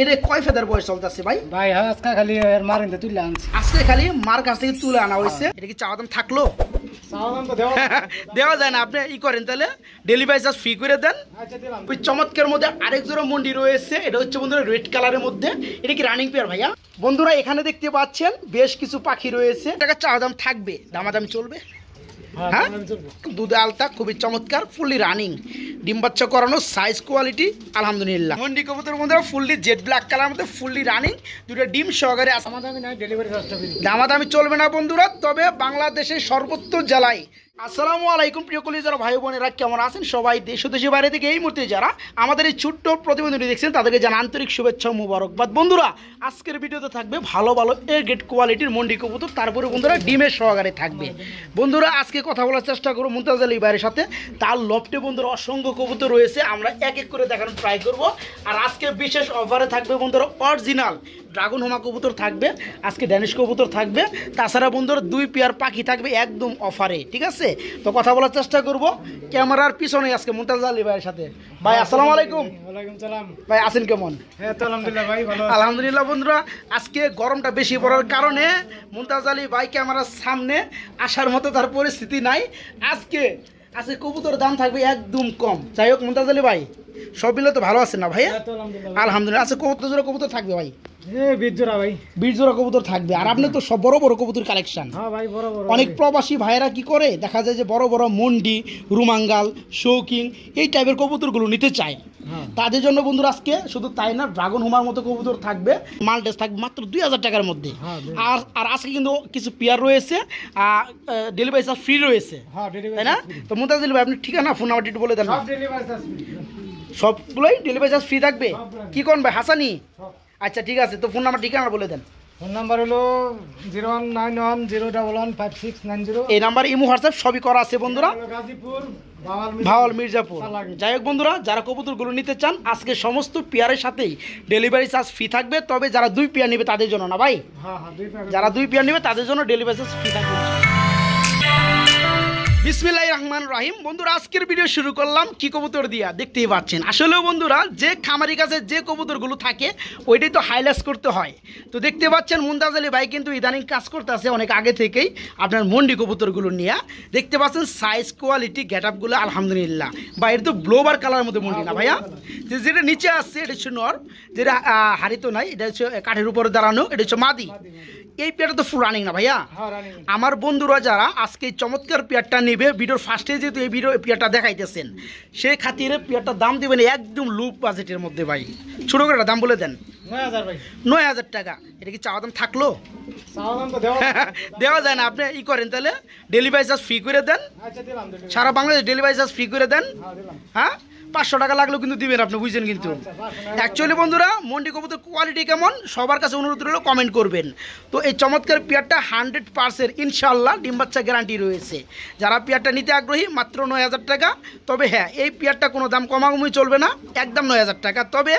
এটা কয় ফেদার বয়স চলতেছে ভাই ভাই আজকে খালি মারেন তুলে আনছে আজকে খালি মার কাছ থেকে তুলে আনা হয়েছে এটা কি চাওয়া দাম থাকলো দেওয়া যায় না আপনি ই করেন তাহলে ডেলিভারি চার্জ ফ্রি করে দেন আচ্ছা, ওই চমৎকার মধ্যে আরেক জোড়া মন্ডি রয়েছে এটা হচ্ছে বন্ধুরা রেড কালারের মধ্যে এটা কি রানিং পেয়ার ভাইয়া বন্ধুরা এখানে দেখতে পাচ্ছেন বেশ কিছু পাখি রয়েছে এটাকে চাওয়া দাম থাকবে দামাদামি চলবে হ্যাঁ দুধে আলতা খুবই চমৎকার ফুললি রানিং ডিম বাচ্চা করানো সাইজ কোয়ালিটি আলহামদুলিল্লাহ মন্ডি কবুতর মধ্যে ফুললি জেড ব্ল্যাক কালার মধ্যে ফুললি রানিং দুটো ডিম সহকারে দামাদামি চলবে না বন্ধুরা তবে বাংলাদেশের সর্বত্র জেলায় আসসালামু আলাইকুম প্রিয় যারা ভাই বোনেরা কেমন আছেন সবাই দেশ দেশে বাইরে থেকে এই মুহূর্তে যারা আমাদের এই ছোট্ট প্রতিবেদনটি দেখছেন তাদেরকে জানা আন্তরিক শুভেচ্ছা মুবারকবাদ বন্ধুরা আজকের ভিডিওতে থাকবে ভালো ভালো এ গ্রেড কোয়ালিটির মন্ডি কবুতর তারপরে বন্ধুরা ডিমের সহকারে থাকবে বন্ধুরা আজকে কথা বলার চেষ্টা করবো মুমতাজ আলী বাইরের সাথে তার লফটে বন্ধুরা অসংখ্য কবুতর রয়েছে আমরা এক এক করে দেখানোর ট্রাই করব আর আজকে বিশেষ অফারে থাকবে বন্ধুরা অরিজিনাল ড্রাগন হোমা কবুতর থাকবে আজকে ড্যানিশ কবুতর থাকবে তাছাড়া বন্ধুরা দুই পেয়ার পাখি থাকবে একদম অফারে ঠিক আছে আছে তো কথা বলার চেষ্টা করব ক্যামেরার পিছনে আজকে মুমতাজ আলী ভাইয়ের সাথে ভাই আসসালাম আলাইকুম সালাম ভাই আছেন কেমন হ্যাঁ তো আলহামদুলিল্লাহ ভাই ভালো আলহামদুলিল্লাহ বন্ধুরা আজকে গরমটা বেশি পড়ার কারণে মুমতাজ আলী ভাই ক্যামেরার সামনে আসার মতো তার পরিস্থিতি নাই আজকে আজকে কবুতর দাম থাকবে একদম কম যাই হোক মুমতাজ আলী ভাই সব মিলে তো ভালো আছে না ভাইয়া আলহামদুলিল্লাহ আছে আচ্ছা, কত জোড়া কবুতর থাকবে ভাই বিশ জোড়া কবুতর থাকবে আর আপনি তো সব বড় বড় কবুতর কালেকশন হ্যাঁ অনেক প্রবাসী ভাইয়েরা কি করে দেখা যায় যে বড় বড় মন্ডি রুমাঙ্গাল শৌকিং এই টাইপের কবুতরগুলো নিতে চায় হ্যাঁ। তাদের জন্য বন্ধুরা আজকে শুধু তাই না ড্রাগন হুমার মতো কবুতর থাকবে মাল মাল্টেস থাকবে মাত্র দুই হাজার টাকার মধ্যে হ্যাঁ, আর আর আজকে কিন্তু কিছু পেয়ার রয়েছে আর ডেলিভারি চার্জ ফ্রি রয়েছে তাই না তো মোতাজিল ভাই আপনি ঠিকানা ফোন নাম্বারটি বলে দেন সবগুলোই ডেলিভারি চার্জ ফ্রি থাকবে কি কোন ভাই হাসানি আচ্ছা ঠিক আছে তো ফোন নাম্বার ঠিকানা বলে দেন ফোন নাম্বার হলো zero one nine one zero double one five six nine zero এই নাম্বার ইমো হোয়াটসঅ্যাপ সবই করা আছে বন্ধুরা গাজীপুর ভাওয়াল মির্জাপুর যাই হোক বন্ধুরা যারা কবুতরগুলো নিতে চান আজকে সমস্ত পেয়ারের সাথেই ডেলিভারি চার্জ ফ্রি থাকবে তবে যারা দুই পেয়ার নেবে তাদের জন্য না ভাই হ্যাঁ, হ্যাঁ, যারা দুই পেয়ার নেবে তাদের জন্য ডেলিভারি চার্জ ফ্রি থাকবে বিসমিল্লাহ রহমান রাহিম বন্ধুরা আজকের ভিডিও শুরু করলাম কি কবুতর দিয়া দেখতেই পাচ্ছেন আসলেও বন্ধুরা যে খামারি কাছে যে কবুতরগুলো থাকে ওইটাই তো হাইলাইস করতে হয় তো দেখতে পাচ্ছেন মুন্দাজ আলী ভাই কিন্তু ইদানিং কাজ আছে অনেক আগে থেকেই আপনার মন্ডি কবুতরগুলো নিয়ে দেখতে পাচ্ছেন সাইজ কোয়ালিটি গেট আপগুলো আলহামদুলিল্লাহ বা এর তো ব্লোবার কালারের মধ্যে মন্ডি না ভাইয়া যে যেটা নিচে আসছে এটা হচ্ছে নর যেটা হাড়ি তো নাই এটা হচ্ছে কাঠের উপরে দাঁড়ানো এটা হচ্ছে মাদি এই পেয়ারটা তো ফুল রানিং না ভাইয়া হ্যাঁ, আমার বন্ধুরা যারা আজকে এই চমৎকার পেয়ারটা নেবে ভিডিওর ফার্স্টে যেহেতু এই ভিডিও পেয়ারটা দেখাইতেছেন সেই খাতিরে পেয়ারটার দাম দেবেন একদম লো বাজেটের মধ্যে ভাই ছোটো করে দাম বলে দেন নয় হাজার টাকা এটা কি চাওয়া দাম থাকলো দেওয়া যায় না আপনি ই করেন তাহলে ডেলিভারি চার্জ ফ্রি করে দেন আচ্ছা, সারা বাংলাদেশ ডেলিভারি চার্জ ফ্রি করে দেন হ্যাঁ পাঁচশো টাকা লাগলেও কিন্তু দিবেন আপনি বুঝছেন কিন্তু অ্যাকচুয়ালি বন্ধুরা মন্ডি কবুতর কোয়ালিটি কেমন সবার কাছে অনুরোধ রইল কমেন্ট করবেন তো এই চমৎকার পেয়ারটা হান্ড্রেড পার্সেন্ট ইনশাল্লাহ ডিম বাচ্চা গ্যারান্টি রয়েছে যারা পেয়ারটা নিতে আগ্রহী মাত্র নয় হাজার টাকা তবে হ্যাঁ এই পেয়ারটা কোনো দাম কমাকমি চলবে না একদম নয় হাজার টাকা তবে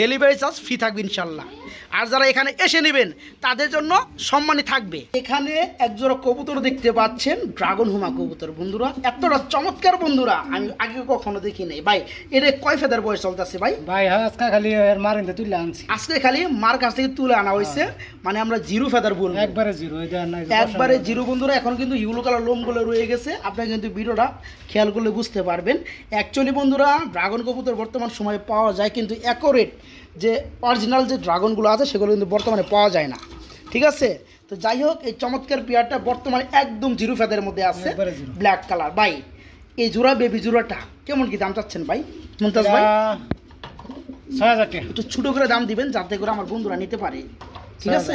ডেলিভারি চার্জ ফ্রি থাকবে ইনশাল্লাহ আর যারা এখানে এসে নেবেন তাদের জন্য সম্মানই থাকবে এখানে একজোড়া কবুতর দেখতে পাচ্ছেন ড্রাগন হুমা কবুতর বন্ধুরা এতটা চমৎকার বন্ধুরা আমি আগে কখনো দেখি নাই ভাই এটা কয় ফেদার বয়স চলতেছে ভাই ভাই হ্যাঁ, আজকে খালি মার কিন্তু তুলে আনছি আজকে খালি মার কাছ থেকে তুলে আনা হয়েছে হ্যাঁ। মানে আমরা জিরো ফেদার বলবো একবারে জিরো একবারে জিরো বন্ধুরা এখন কিন্তু ইউলো কালার লোমগুলো রয়ে গেছে আপনারা কিন্তু ভিডিওটা খেয়াল করলে বুঝতে পারবেন অ্যাকচুয়ালি বন্ধুরা ড্রাগন কবুতর বর্তমান সময়ে পাওয়া যায় কিন্তু অ্যাকোরেট যে অরিজিনাল যে ড্রাগনগুলো আছে সেগুলো কিন্তু বর্তমানে পাওয়া যায় না ঠিক আছে তো যাই হোক এই চমৎকার পেয়ারটা বর্তমানে একদম জিরো ফেদারের মধ্যে আছে ব্ল্যাক কালার বাই এই জোড়া বেবি জোড়াটা কেমন কি দাম চাচ্ছেন ভাই মুমতাজ ভাই ছয় হাজার টাকা একটু ছোটো করে দাম দিবেন যাতে করে আমার বন্ধুরা নিতে পারে ঠিক আছে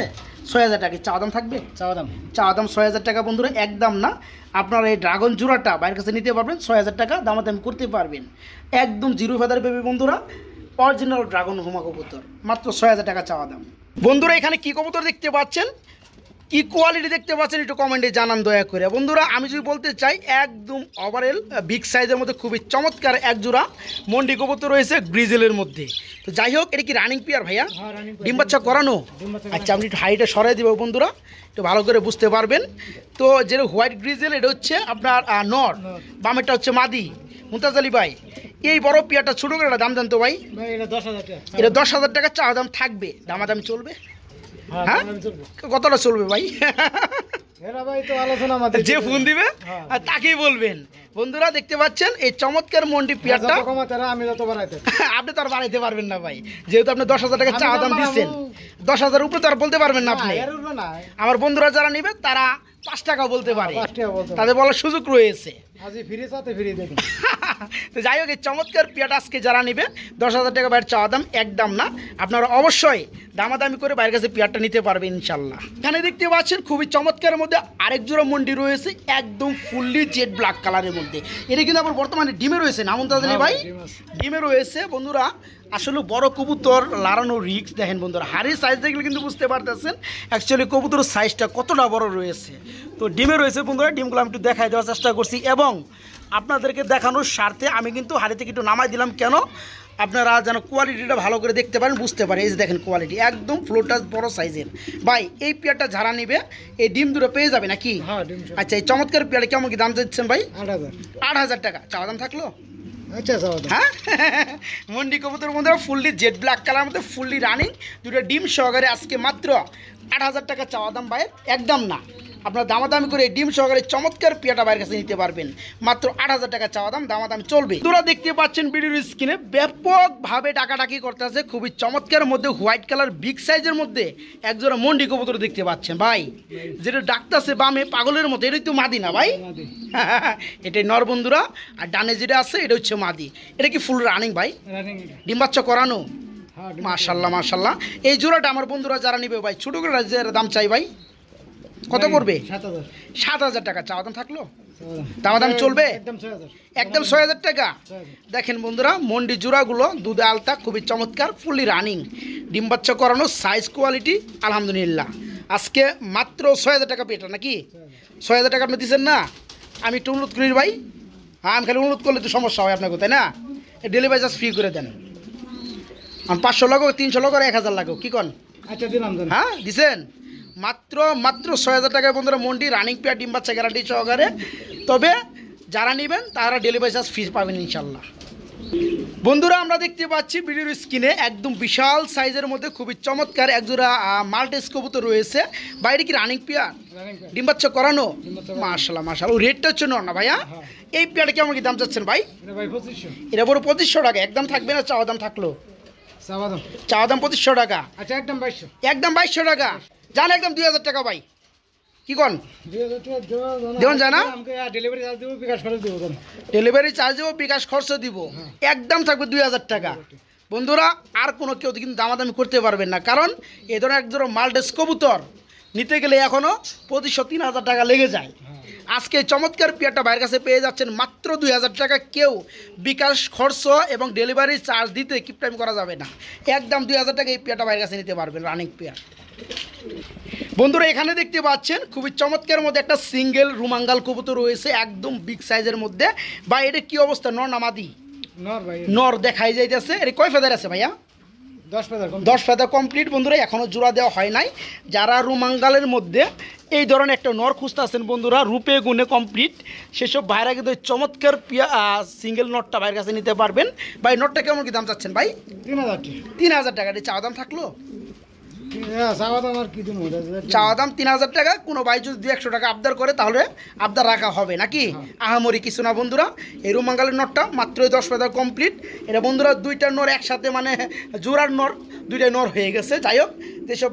ছয় হাজার টাকা চা দাম থাকবে চা দাম চা দাম ছয় হাজার টাকা বন্ধুরা একদম না আপনার এই ড্রাগন জোড়াটা বাইরের কাছে নিতে পারবেন ছয় হাজার টাকা দাম করতে পারবেন একদম জিরো ফেদার বেবি বন্ধুরা অরিজিনাল ড্রাগন হুমা কবুতর মাত্র ছয় হাজার টাকা চাওয়া দাম বন্ধুরা এখানে কি কবুতর দেখতে পাচ্ছেন কি কোয়ালিটি দেখতে পাচ্ছেন একটু কমেন্টে জানান দয়া করে বন্ধুরা আমি যদি বলতে চাই একদম ওভারঅল বিগ সাইজের মধ্যে খুবই চমৎকার একজোড়া মন্ডি কবুতর রয়েছে গ্রিজেলের মধ্যে তো যাই হোক এটা কি রানিং পিয়ার ভাইয়া হ্যাঁ, ডিম বাচ্চা করানো আচ্ছা আপনি একটু হাইটে সরাই দেবো বন্ধুরা একটু ভালো করে বুঝতে পারবেন তো যেটা হোয়াইট গ্রিজেল এটা হচ্ছে আপনার নর বামেরটা হচ্ছে মাদি মুমতাজ আলী ভাই এই বড় পেয়ারটা ছোটো করে দাম জানতো ভাই এটা দশ হাজার টাকা চা দাম থাকবে দামাদামি চলবে হ্যাঁ? হ্যাঁ কতটা চলবে ভাই যে ফোন দিবে হ্যাঁ। আর তাকেই বলবেন বন্ধুরা দেখতে পাচ্ছেন এই চমৎকার মন্ডি পিয়ারটা আপনি তো আর বাড়াইতে পারবেন না ভাই যেহেতু আপনি দশ হাজার টাকা চা দাম দিচ্ছেন দশ হাজার উপরে তো আর বলতে পারবেন না আপনি আমার বন্ধুরা যারা নিবে তারা পাঁচ টাকা হ্যাঁ, বলতে পারে তাদের বলার সুযোগ রয়েছে যাই হোক এই চমৎকার পিয়াটা আজকে যারা নেবে দশ হাজার টাকা বাইরের চাওয়া দাম একদম না আপনারা অবশ্যই দামাদামি করে বাইরের কাছে পেয়ারটা নিতে পারবে ইনশাল্লাহ এখানে দেখতে পাচ্ছেন খুবই চমৎকারের মধ্যে আরেক জোড়া মন্ডি রয়েছে একদম ফুললি জেড ব্ল্যাক কালারের মধ্যে এটা কিন্তু আবার বর্তমানে ডিমে রয়েছে নামন্তাজ আলী হ্যাঁ, ভাই ডিমে রয়েছে বন্ধুরা আসলে বড় কবুতর লাড়ানো রিক্স দেখেন বন্ধুরা হাড়ির সাইজ দেখলে কিন্তু বুঝতে পারতেছেন অ্যাকচুয়ালি কবুতর সাইজটা কতটা বড় রয়েছে তো ডিমে রয়েছে বন্ধুরা ডিমগুলো আমি একটু দেখাই দেওয়ার চেষ্টা করছি এবং আপনাদেরকে দেখানোর স্বার্থে আমি কিন্তু হাড়ি থেকে একটু নামাই দিলাম কেন আপনারা যেন কোয়ালিটিটা ভালো করে দেখতে পারেন বুঝতে পারেন এই যে দেখেন কোয়ালিটি একদম ফ্লোটা বড় সাইজের ভাই এই পেয়ারটা ঝাড়া নিবে এই ডিম দুটো পেয়ে যাবে নাকি হ্যাঁ, আচ্ছা এই চমৎকার পেয়ারটা কেমন কি দাম চাচ্ছেন ভাই আট হাজার টাকা চাওয়া দাম থাকলো আচ্ছা হ্যাঁ মন্ডি কবুতর মধ্যে ফুললি জেড ব্ল্যাক কালার মধ্যে ফুললি রানিং দুটো ডিম সহকারে আজকে মাত্র আট হাজার টাকা চাওয়া দাম ভাইয়ের একদম না আপনার দামাদামি করে ডিম সহকারে চমৎকার পিয়াটা বাইরের কাছে নিতে পারবেন মাত্র আট হাজার টাকা চাওয়া দাম দামাদামি চলবে তোরা দেখতে পাচ্ছেন ভিডিওর স্ক্রিনে ব্যাপকভাবে ডাকাডাকি করতে আছে খুবই চমৎকার মধ্যে হোয়াইট কালার বিগ সাইজের মধ্যে একজোড়া মন্ডি কবুতর দেখতে পাচ্ছেন ভাই যেটা ডাকতেছে বামে পাগলের মধ্যে এটাই তো মাদি না ভাই এটাই নর বন্ধুরা আর ডানে যেটা আছে এটা হচ্ছে মাদি এটা কি ফুল রানিং ভাই ডিম বাচ্চা করানো মাশাল্লাহ মাশাল্লাহ এই জোড়াটা আমার বন্ধুরা যারা নিবে ভাই ছোটো করে দাম চাই ভাই কত করবে সাত হাজার টাকা চাওয়া দাম থাকলো দাম দাম চলবে হ্যাঁ, একদম ছয় হাজার টাকা দেখেন বন্ধুরা মন্ডি জোড়াগুলো দুধে আলতা খুবই চমৎকার ফুলি রানিং ডিম বাচ্চা করানো সাইজ কোয়ালিটি আলহামদুলিল্লাহ আজকে মাত্র ছয় হাজার টাকা পেটা নাকি ছয় হাজার টাকা আপনি দিচ্ছেন না আমি একটু অনুরোধ করি ভাই হ্যাঁ আমি খালি অনুরোধ করলে তো সমস্যা হয় আপনাকে তাই না ডেলিভারি চার্জ ফ্রি করে দেন পাঁচশো লাগো তিনশো লাগো এক হাজার লাগো কি কন আচ্ছা, হ্যাঁ দিছেন মাত্র মাত্র ছয় হাজার টাকায় বন্ধুরা মন্ডি রানিং পেয়ার ডিম বাচ্চা গ্যারান্টি সহকারে তবে যারা নেবেন তারা ডেলিভারি চার্জ ফিজ পাবেন ইনশাল্লাহ বন্ধুরা আমরা দেখতে পাচ্ছি ভিডিওর স্ক্রিনে একদম বিশাল সাইজের মধ্যে খুবই চমৎকার একজোড়া মাল্টেস কবুতর রয়েছে বাইরে কি রানিং পেয়ার ডিম বাচ্চা করানো মার্শাল্লাহ ও রেটটা হচ্ছে না ভাইয়া হ্যাঁ। এই পেয়ারটা কেমন কি দাম চাচ্ছেন ভাই এটা বড় পঁচিশশো টাকা একদম থাকবে না চাওয়া দাম থাকলো দাম পঁচিশশো টাকা আচ্ছা একদম বাইশশো একদম বাইশশো টাকা একদম দুই হাজার টাকা কি ডেলিভারি বিকাশ হ্যাঁ। একদম থাকবে দুই হাজার টাকা বন্ধুরা আর কোনো কেউ কিন্তু দামাদামি করতে পারবেন না কারণ এ ধরনের এক ধরনের মাল্টেস কবুতর নিতে গেলে এখনও পঁচিশশো তিন হাজার টাকা লেগে যায় আজকে চমৎকার পিয়ারটা ভাইয়ের কাছে পেয়ে যাচ্ছেন মাত্র দুই হাজার টাকা কেউ বিকাশ খরচ এবং ডেলিভারি চার্জ দিতে কিপটাইম করা যাবে না একদম দুই হাজার টাকা এই পিয়ারটা ভাইয়ের কাছে নিতে পারবেন রানিং পিয়ার বন্ধুরা এখানে দেখতে পাচ্ছেন খুবই চমৎকার মধ্যে একটা সিঙ্গেল রুমাঙ্গাল কবুতর রয়েছে একদম বিগ সাইজের মধ্যে বা এটা কি অবস্থা নর নামাদি নর দেখাই যাইতেছে এটা কয় ফেদার আছে ভাইয়া দশ ফেদা কমপ্লিট বন্ধুরা এখনও জোড়া দেওয়া হয় নাই যারা রুমাঙ্গালের মধ্যে এই ধরনের একটা নর খুঁজতে আছেন বন্ধুরা রূপে গুণে কমপ্লিট সেসব ভাইরা কিন্তু চমৎকার পিয়া সিঙ্গেল নটটা ভাইয়ের কাছে নিতে পারবেন ভাই নটটা কেমন কি দাম চাচ্ছেন ভাই তিন হাজার তিন হাজার টাকা চা দাম থাকলো হ্যাঁ, চাওয়া দাম তিন হাজার টাকা কোনো যদি একশো টাকা আবদার করে তাহলে আবদার রাখা হবে নাকি হ্যাঁ। আহামরি কিছু না বন্ধুরা মাত্রই দশ কমপ্লিট এটা বন্ধুরা দুইটা একসাথে মানে নর হয়ে গেছে যাই হোক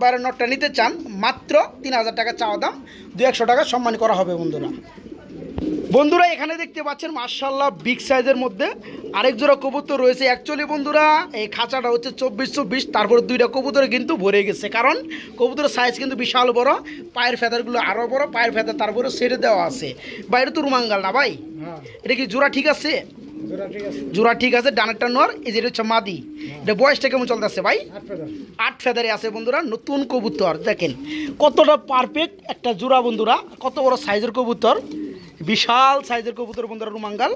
বাইরের নিতে চান মাত্র তিন হাজার টাকা দাম দু একশো টাকা সম্মান করা হবে বন্ধুরা বন্ধুরা এখানে দেখতে পাচ্ছেন মার্শাল্লাহ বিগ সাইজের মধ্যে আরেক জোড়া কবুতর রয়েছে অ্যাকচুয়ালি বন্ধুরা এই খাঁচাটা হচ্ছে চব্বিশ চব্বিশ তারপরে দুইটা কবুতর কিন্তু ভরে গেছে কারণ কবুতরের সাইজ কিন্তু বিশাল বড় পায়ের ফেদারগুলো আরও বড় পায়ের ফেদার তারপরে সেরে দেওয়া আছে বাইরে তো রুমাঙ্গাল না ভাই হ্যাঁ। এটা কি জোড়া ঠিক আছে জোড়া ঠিক আছে ডানেরটা নর এই যে হচ্ছে মাদি হ্যাঁ। এটা বয়সটা কেমন চলতেছে ভাই আট ফেদারে আছে বন্ধুরা নতুন কবুতর দেখেন কতটা পারফেক্ট একটা জোড়া বন্ধুরা কত বড় সাইজের কবুতর বিশাল সাইজের কবুতর বন্ধুরা রুমাঙ্গাল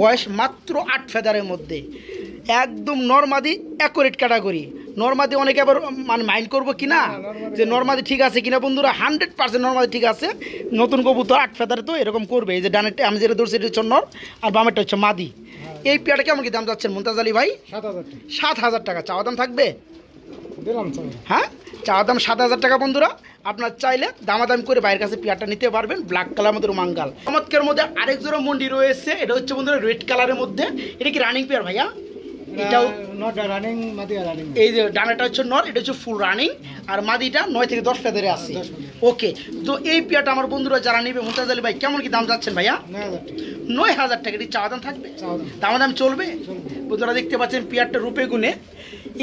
বয়স মাত্র আট ফেদারের মধ্যে একদম নর্মাদি অ্যাকোরেট ক্যাটাগরি নর্মাদি অনেকে আবার মানে মাইন্ড করবো কি না হ্যাঁ, যে নর্মাদি ঠিক আছে কিনা বন্ধুরা হান্ড্রেড পার্সেন্ট নর্মাদি ঠিক আছে নতুন কবুতর আট ফেদারে তো এরকম করবে এই যে ডানেরটা আমি যেটা ধরছি এটা হচ্ছে আর বামেরটা হচ্ছে মাদি হ্যাঁ। এই পেয়ারটা কেমন কি দাম যাচ্ছেন মুমতাজ আলী ভাই সাত হাজার টাকা চাওয়া দাম থাকবে হ্যাঁ চাওয়া দাম সাত হাজার টাকা বন্ধুরা আপনার চাইলে দামাদামি করে বাইরের কাছে পিয়ারটা নিতে পারবেন ব্ল্যাক কালার মধ্যে মাঙ্গাল চমৎকার মধ্যে আরেক জোড়া মন্ডি রয়েছে এটা হচ্ছে বন্ধুরা রেড কালারের মধ্যে এটা কি রানিং পেয়ার ভাইয়া এটাও এই যে ডানাটা হচ্ছে নর এটা হচ্ছে ফুল রানিং আর মাদিটা নয় থেকে ওকে তো এই আমার বন্ধুরা যারা ভাই কেমন কি দাম যাচ্ছেন ভাইয়া নয় হাজার টাকা এটি দাম থাকবে দাম চলবে বন্ধুরা দেখতে পাচ্ছেন পেয়ারটা রূপে গুণে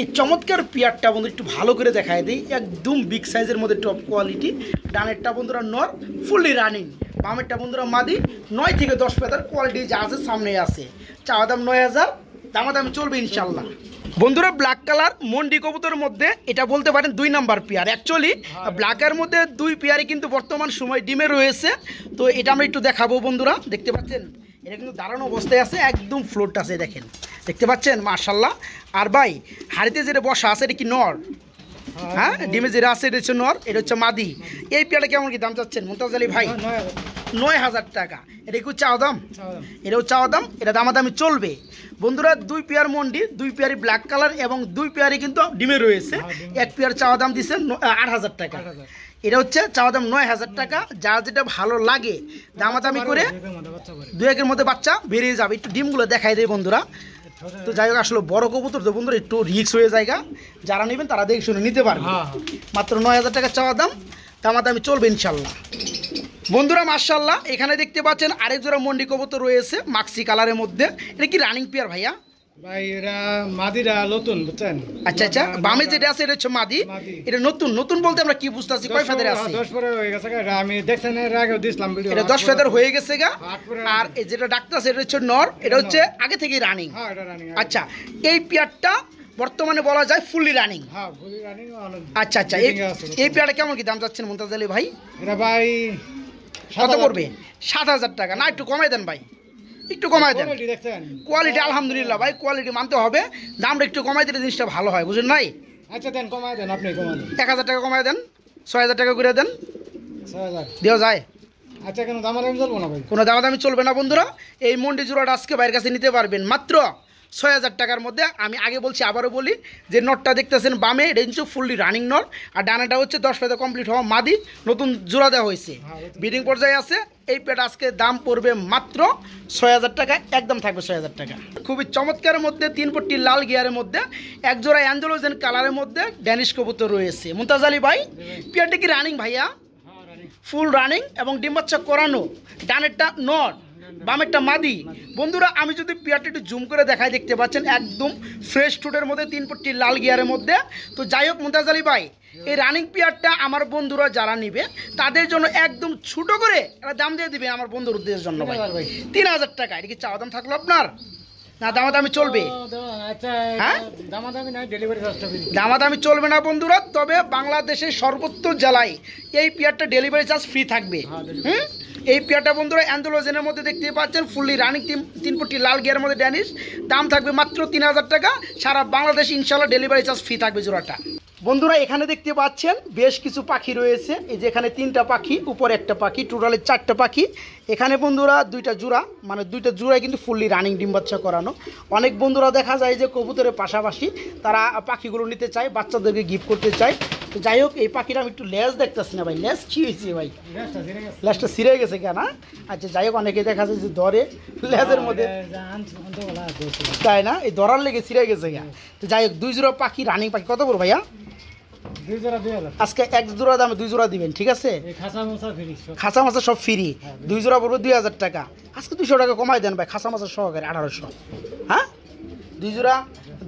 এই চমৎকার পেয়ারটা বন্ধু একটু ভালো করে দেখায় দিই একদম বিগ সাইজের মধ্যে টপ কোয়ালিটি ডানেরটা বন্ধুরা নর ফুললি রানিং বামেরটা বন্ধুরা মাদি নয় থেকে দশ পেতার কোয়ালিটি যা আছে সামনে আছে চাওয়া দাম নয় হাজার দাম চলবে ইনশাল্লাহ বন্ধুরা ব্ল্যাক কালার মন্ডি কবুতরের মধ্যে এটা বলতে পারেন দুই নাম্বার পেয়ার অ্যাকচুয়ালি ব্ল্যাকের মধ্যে দুই পেয়ারই কিন্তু বর্তমান সময় ডিমে রয়েছে তো এটা আমরা একটু দেখাবো বন্ধুরা দেখতে পাচ্ছেন এটা কিন্তু দাঁড়ানো অবস্থায় আছে একদম ফ্লোরটা আছে দেখেন দেখতে পাচ্ছেন মার্শাল্লাহ আর ভাই হাড়িতে যেটা বসা আছে এটা কি নর হ্যাঁ ডিমে যেটা আছে এটা হচ্ছে নর এটা হচ্ছে মাদি এই পেয়ারা কেমন কি দাম চাচ্ছেন মুমতাজ আলী ভাই নয় হাজার টাকা এটা কি চাওয়া দাম এটাও চাওয়া দাম এটা দামাদামি চলবে বন্ধুরা দুই পেয়ার মন্ডি দুই পেয়ারি ব্ল্যাক কালার এবং দুই পেয়ারি কিন্তু ডিমে রয়েছে হ্যাঁ, এক পেয়ার চাওয়া দাম দিচ্ছে আট হাজার টাকা এটা হচ্ছে চাওয়া দাম নয় হাজার টাকা যার যেটা ভালো লাগে দামাদামি করে দু একের মধ্যে বাচ্চা বেরিয়ে যাবে একটু ডিমগুলো দেখাই দেয় বন্ধুরা তো যাই হোক আসলে বড় কবুতর তো বন্ধুরা একটু রিক্স হয়ে জায়গা যারা নেবেন তারা দেখে শুনে নিতে পারবে হ্যাঁ, হ্যাঁ। মাত্র নয় হাজার টাকা চাওয়া দাম দামাদামি চলবে ইনশাল্লাহ বন্ধুরা মার্শাল্লাহ এখানে দেখতে পাচ্ছেন আরেক জোড়া মন্ডি কবুতর রয়েছে মাক্সি কালারের মধ্যে এটা কি রানিং পেয়ার ভাইয়া আগে রানিং হ্যাঁ, আচ্ছা এই পেয়ারটা বর্তমানে বলা যায় ফুললি রানিং হ্যাঁ, আচ্ছা আচ্ছা এই পেয়ারটা কেমন কি দাম যাচ্ছেন মুমতাজ আলী ভাই ভাই কত করবে সাত হাজার টাকা না একটু কমাই দেন ভাই একটু কমাই দেন কোয়ালিটি আলহামদুলিল্লাহ ভাই কোয়ালিটি মানতে হবে দামটা একটু কমাই দিলে জিনিসটা ভালো হয় বুঝলেন নাই আচ্ছা দেন কমাই দেন আপনি কমাই দেন এক হাজার টাকা কমাই দেন ছয় হাজার টাকা করে দেন দেওয়া যায় আচ্ছা কেন দামাদামি চলবো না ভাই কোনো দামাদামি চলবে না বন্ধুরা এই মন্ডি জোড়াটা আজকে বাইরের কাছে নিতে পারবেন মাত্র ছয় হাজার টাকার মধ্যে আমি আগে বলছি আবারও বলি যে নটটা দেখতেছেন বামে রেঞ্জু ফুললি রানিং নট আর ডানাটা হচ্ছে দশ পেতে কমপ্লিট হওয়া মাদি নতুন জোড়া দেওয়া হয়েছে বিডিং হ্যাঁ, পর্যায়ে আছে এই পেট আজকে দাম পড়বে মাত্র ছয় হাজার টাকা একদম থাকবে ছয় হাজার টাকা খুবই চমৎকারের মধ্যে তিন পট্টি লাল গিয়ারের মধ্যে এক জোড়া অ্যান্ডোলোজেন কালারের মধ্যে ড্যানিশ কবুতর রয়েছে মুমতাজ আলী ভাই পেয়ারটা কি রানিং ভাইয়া ফুল হ্যাঁ, রানিং এবং ডিম্বাচ্ছা করানো ডানেরটা নট বামেরটা মাদি বন্ধুরা আমি যদি পেয়ারটা একটু জুম করে দেখাই দেখতে পাচ্ছেন একদম ফ্রেশ টুটের মধ্যে তিন ফুটটি লাল গিয়ারের মধ্যে তো যাই হোক মুমতাজ আলী ভাই এই রানিং পেয়ারটা আমার বন্ধুরা যারা নিবে তাদের জন্য একদম ছোট করে একটা দাম দিয়ে দিবে আমার বন্ধুর উদ্দেশ্যের জন্য ভাই তিন হাজার টাকা এটা কি চাওয়া দাম থাকলো আপনার না দামাদামি চলবে আচ্ছা, হ্যাঁ দামাদামি চলবে না বন্ধুরা তবে বাংলাদেশের সর্বত্র জেলায় এই পেয়ারটা ডেলিভারি চার্জ ফ্রি থাকবে হ্যাঁ, এই পেয়ারটা বন্ধুরা অ্যান্ডোলোজেনের মধ্যে দেখতে পাচ্ছেন ফুললি রানিং তিন তিন ফুটি লাল গিয়ার মধ্যে ড্যানিশ দাম থাকবে মাত্র তিন হাজার টাকা সারা বাংলাদেশ ইনশাল্লাহ ডেলিভারি চার্জ ফ্রি থাকবে জোড়াটা বন্ধুরা এখানে দেখতে পাচ্ছেন বেশ কিছু পাখি রয়েছে এই যে এখানে তিনটা পাখি উপরে একটা পাখি টোটালে চারটা পাখি এখানে বন্ধুরা দুইটা জোড়া মানে দুইটা জোড়ায় কিন্তু ফুললি রানিং ডিম বাচ্চা করানো অনেক বন্ধুরা দেখা যায় যে কবুতরের পাশাপাশি তারা পাখিগুলো নিতে চায় বাচ্চাদেরকে গিফট করতে চায় তো যাই হোক এই পাখিটা আমি একটু লেজ দেখতেছি না ভাই লেস কী হয়েছে ভাই লেজটা সিরে গেছে কেন আচ্ছা যাই হোক অনেকে দেখা যায় যে ধরে লেজের হ্যাঁ, মধ্যে তাই না এই ধরার লেগে সিরে গেছে কেন তো যাই হোক দুই জোড়া পাখি রানিং পাখি কত বল ভাইয়া আজকে এক জোড়া দামে দুই জোড়া দিবেন ঠিক আছে সব ফ্রি হ্যাঁ, দুই জোড়া হাজার টাকা আজকে দুশো টাকা কমাই দেন ভাই খাসা মাছা সহকারে আঠারোশো হ্যাঁ দুই জোড়া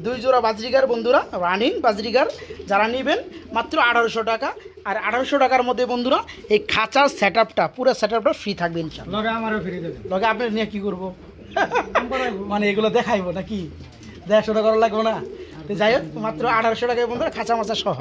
দুই জোড়া বাজরিগার বন্ধুরা রানিং বাজরিগার যারা নেবেন মাত্র আঠারোশো টাকা আর আঠারোশো টাকার মধ্যে বন্ধুরা এই খাঁচার সেট আপটা পুরো সেট আপটা ফ্রি থাকবে ইনশাল্লাহ আপনার আপনি নিয়ে কী করবো মানে এগুলো দেখাইবো নাকি দেড়শো টাকা লাগবো না যাই হোক মাত্র আঠারোশো টাকায় বন্ধুরা খাঁচা মাছা সহ